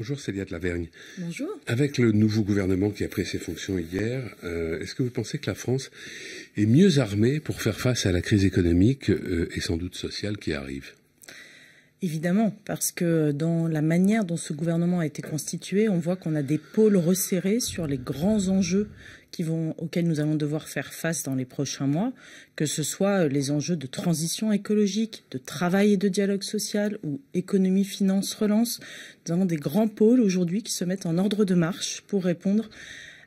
Bonjour Célia de Lavergne. Bonjour. Avec le nouveau gouvernement qui a pris ses fonctions hier, euh, est-ce que vous pensez que la France est mieux armée pour faire face à la crise économique euh, et sans doute sociale qui arrive Évidemment, parce que dans la manière dont ce gouvernement a été constitué, on voit qu'on a des pôles resserrés sur les grands enjeux qui vont, auxquels nous allons devoir faire face dans les prochains mois, que ce soit euh, les enjeux de transition écologique, de travail et de dialogue social ou économie, finance, relance. Nous avons des grands pôles aujourd'hui qui se mettent en ordre de marche pour répondre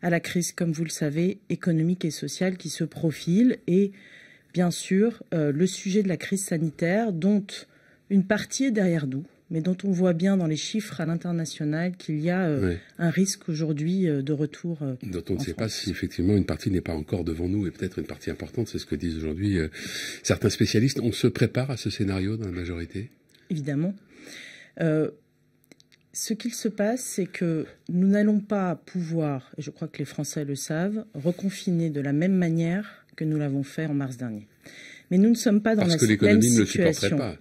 à la crise, comme vous le savez, économique et sociale qui se profile et bien sûr euh, le sujet de la crise sanitaire dont une partie est derrière nous, mais dont on voit bien dans les chiffres à l'international qu'il y a euh, un risque aujourd'hui euh, de retour. Euh, dont on ne sait pas si effectivement une partie n'est pas encore devant nous et peut-être une partie importante, c'est ce que disent aujourd'hui certains spécialistes. On se prépare à ce scénario dans la majorité Évidemment. ce qu'il se passe, c'est que nous n'allons pas pouvoir, et je crois que les Français le savent, reconfiner de la même manière que nous l'avons fait en mars dernier. Mais nous ne sommes pas dans parce la Parce que l'économie ne le supporterait pas.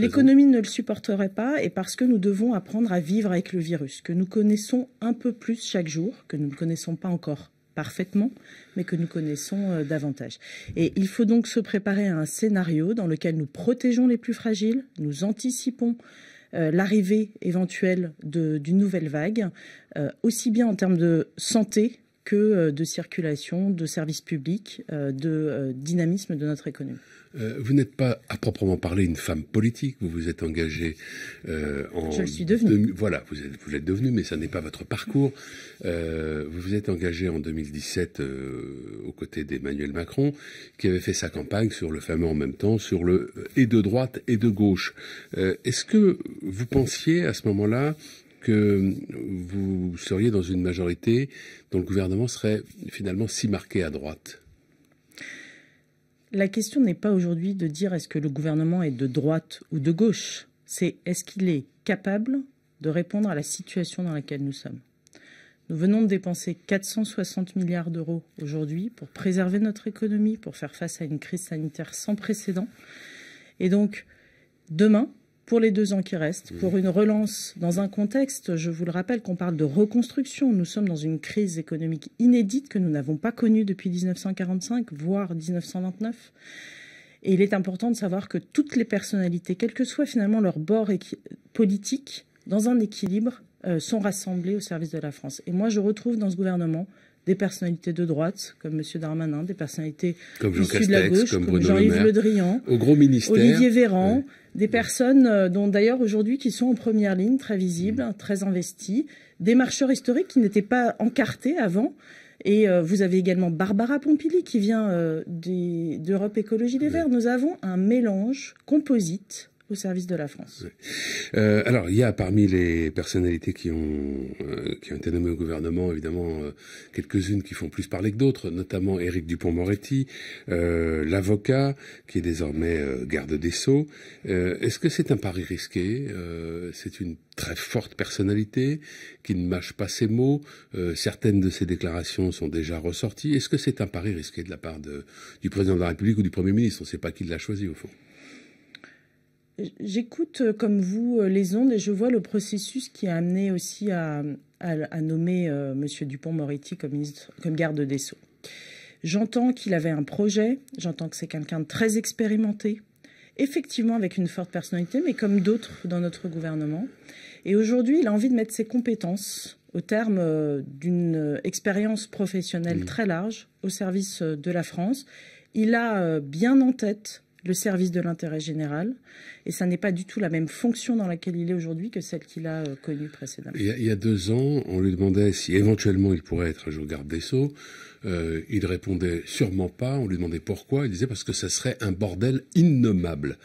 L'économie ne le supporterait pas et parce que nous devons apprendre à vivre avec le virus, que nous connaissons un peu plus chaque jour, que nous ne connaissons pas encore parfaitement, mais que nous connaissons euh, davantage. Et il faut donc se préparer à un scénario dans lequel nous protégeons les plus fragiles, nous anticipons euh, l'arrivée éventuelle d'une nouvelle vague, euh, aussi bien en termes de santé que euh, de circulation, de services publics, euh, de euh, dynamisme de notre économie. vous n'êtes pas à proprement parler une femme politique, vous vous êtes engagée en... Je le suis devenue. voilà, vous, êtes, l'êtes devenue, mais ça n'est pas votre parcours. vous vous êtes engagée en 2017 aux côtés d'Emmanuel Macron, qui avait fait sa campagne sur le fameux en même temps, sur le et de droite et de gauche. Est-ce que vous pensiez à ce moment-là que vous seriez dans une majorité dont le gouvernement serait finalement si marqué à droite La question n'est pas aujourd'hui de dire est-ce que le gouvernement est de droite ou de gauche. C'est est-ce qu'il est capable de répondre à la situation dans laquelle nous sommes. Nous venons de dépenser 460 milliards d'euros aujourd'hui pour préserver notre économie, pour faire face à une crise sanitaire sans précédent. Et donc, demain, pour les deux ans qui restent, mmh. pour une relance dans un contexte, je vous le rappelle, qu'on parle de reconstruction. Nous sommes dans une crise économique inédite que nous n'avons pas connue depuis 1945, voire 1929. Et il est important de savoir que toutes les personnalités, quel que soit finalement leur bord politique, dans un équilibre, euh, sont rassemblées au service de la France. Et moi, je retrouve dans ce gouvernement des personnalités de droite, comme M. Darmanin, des personnalités comme Jean de gauche, comme, Jean-Yves Le Drian, au gros ministère, Olivier Véran, des personnes euh, dont d'ailleurs aujourd'hui qui sont en première ligne, très visibles, mmh. très investies, des marcheurs historiques qui n'étaient pas encartés avant. Et euh, vous avez également Barbara Pompili qui vient euh, d'Europe Écologie des Verts. Nous avons un mélange composite au service de la France. Euh, alors, il y a parmi les personnalités qui ont, euh, été nommées au gouvernement, évidemment, euh, quelques-unes qui font plus parler que d'autres, notamment Éric Dupont-Moretti, l'avocat, qui est désormais garde des Sceaux. Est-ce que c'est un pari risqué C'est une très forte personnalité qui ne mâche pas ses mots. certaines de ses déclarations sont déjà ressorties. Est-ce que c'est un pari risqué de la part du président de la République ou du Premier ministre On ne sait pas qui l'a choisi, au fond. J'écoute euh, comme vous euh, les ondes et je vois le processus qui a amené aussi à, nommer euh, M. Dupont-Moretti comme garde des Sceaux. J'entends qu'il avait un projet, j'entends que c'est quelqu'un de très expérimenté, effectivement avec une forte personnalité, mais comme d'autres dans notre gouvernement. Et aujourd'hui, il a envie de mettre ses compétences au terme d'une expérience professionnelle très large au service de la France. Il a bien en tête le service de l'intérêt général. Et ça n'est pas du tout la même fonction dans laquelle il est aujourd'hui que celle qu'il a euh, connue précédemment. Il y, a, deux ans, on lui demandait si éventuellement il pourrait être un jour garde des Sceaux. Euh, il répondait sûrement pas. On lui demandait pourquoi. Il disait parce que ça serait un bordel innommable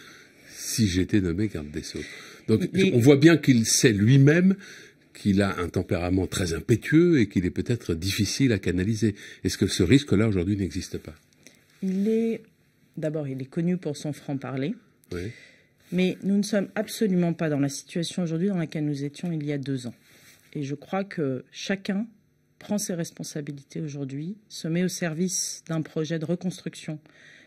si j'étais nommé garde des Sceaux. Donc on voit bien qu'il sait lui-même qu'il a un tempérament très impétueux et qu'il est peut-être difficile à canaliser. Est-ce que ce risque-là aujourd'hui n'existe pas Il est D'abord, il est connu pour son franc-parler. Mais nous ne sommes absolument pas dans la situation aujourd'hui dans laquelle nous étions il y a deux ans. Et je crois que chacun prend ses responsabilités aujourd'hui, se met au service d'un projet de reconstruction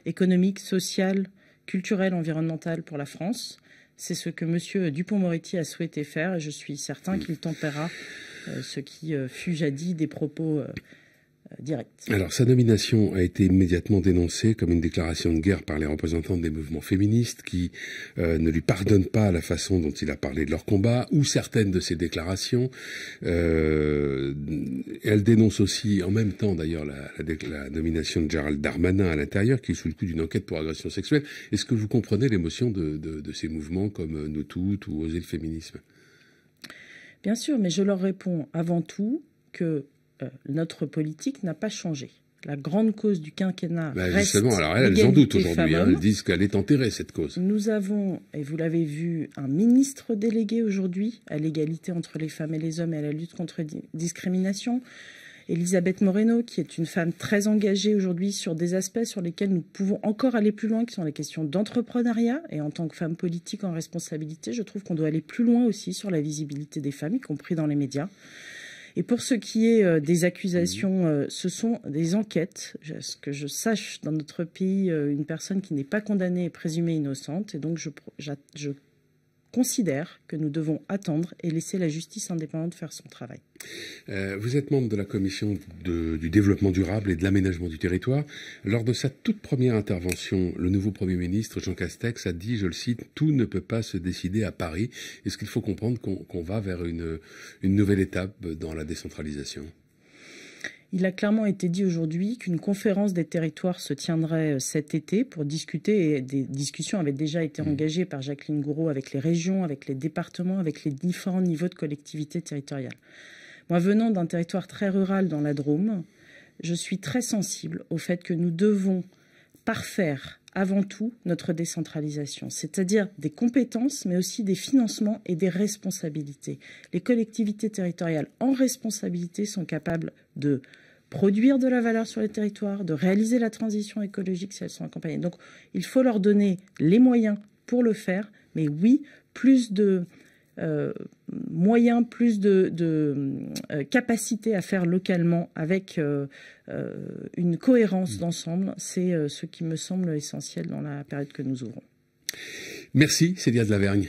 économique, sociale, culturelle, environnementale pour la France. C'est ce que M. Dupont-Moretti a souhaité faire et je suis certain mm. qu'il tempérera euh, ce qui euh, fut jadis des propos euh, Direct. Alors, sa nomination a été immédiatement dénoncée comme une déclaration de guerre par les représentants des mouvements féministes qui euh, ne lui pardonnent pas la façon dont il a parlé de leur combat ou certaines de ses déclarations. Euh, elle dénonce aussi, en même temps d'ailleurs, la, nomination de Gérald Darmanin à l'intérieur, qui est sous le coup d'une enquête pour agression sexuelle. Est-ce que vous comprenez l'émotion de, de, ces mouvements comme euh, Nous Toutes ou Oser le Féminisme Bien sûr, mais je leur réponds avant tout que euh, notre politique n'a pas changé. La grande cause du quinquennat bah, reste Justement, alors elles, elles en doutent aujourd'hui. Hein. elles disent qu'elle est enterrée, cette cause. Nous avons, et vous l'avez vu, un ministre délégué aujourd'hui à l'égalité entre les femmes et les hommes et à la lutte contre la discrimination. Elisabeth Moreno, qui est une femme très engagée aujourd'hui sur des aspects sur lesquels nous pouvons encore aller plus loin, qui sont les questions d'entrepreneuriat. Et en tant que femme politique en responsabilité, je trouve qu'on doit aller plus loin aussi sur la visibilité des femmes, y compris dans les médias. Et pour ce qui est euh, des accusations, mmh. euh, ce sont des enquêtes. ce que je sache, dans notre pays, euh, une personne qui n'est pas condamnée est présumée innocente. Et donc, je considère que nous devons attendre et laisser la justice indépendante faire son travail. Euh, vous êtes membre de la commission du développement durable et de l'aménagement du territoire. Lors de sa toute première intervention, le nouveau Premier ministre Jean Castex a dit, je le cite, tout ne peut pas se décider à Paris. Est-ce qu'il faut comprendre qu'on va vers une nouvelle étape dans la décentralisation il a clairement été dit aujourd'hui qu'une conférence des territoires se tiendrait euh, cet été pour discuter, et des discussions avaient déjà été mmh. engagées par Jacqueline Gouraud avec les régions, avec les départements, avec les différents niveaux de collectivités territoriales. Moi, venant d'un territoire très rural dans la Drôme, je suis très sensible au fait que nous devons parfaire avant tout notre décentralisation, c'est-à-dire des compétences, mais aussi des financements et des responsabilités. Les collectivités territoriales en responsabilité sont capables de produire de la valeur sur les territoires, de réaliser la transition écologique si elles sont accompagnées. Donc il faut leur donner les moyens pour le faire, mais oui, plus de... Euh, moyens, plus de, capacités euh, capacité à faire localement avec euh, euh, une cohérence mm. d'ensemble, c'est ce qui me semble essentiel dans la période que nous ouvrons. Merci Célia de Lavergne.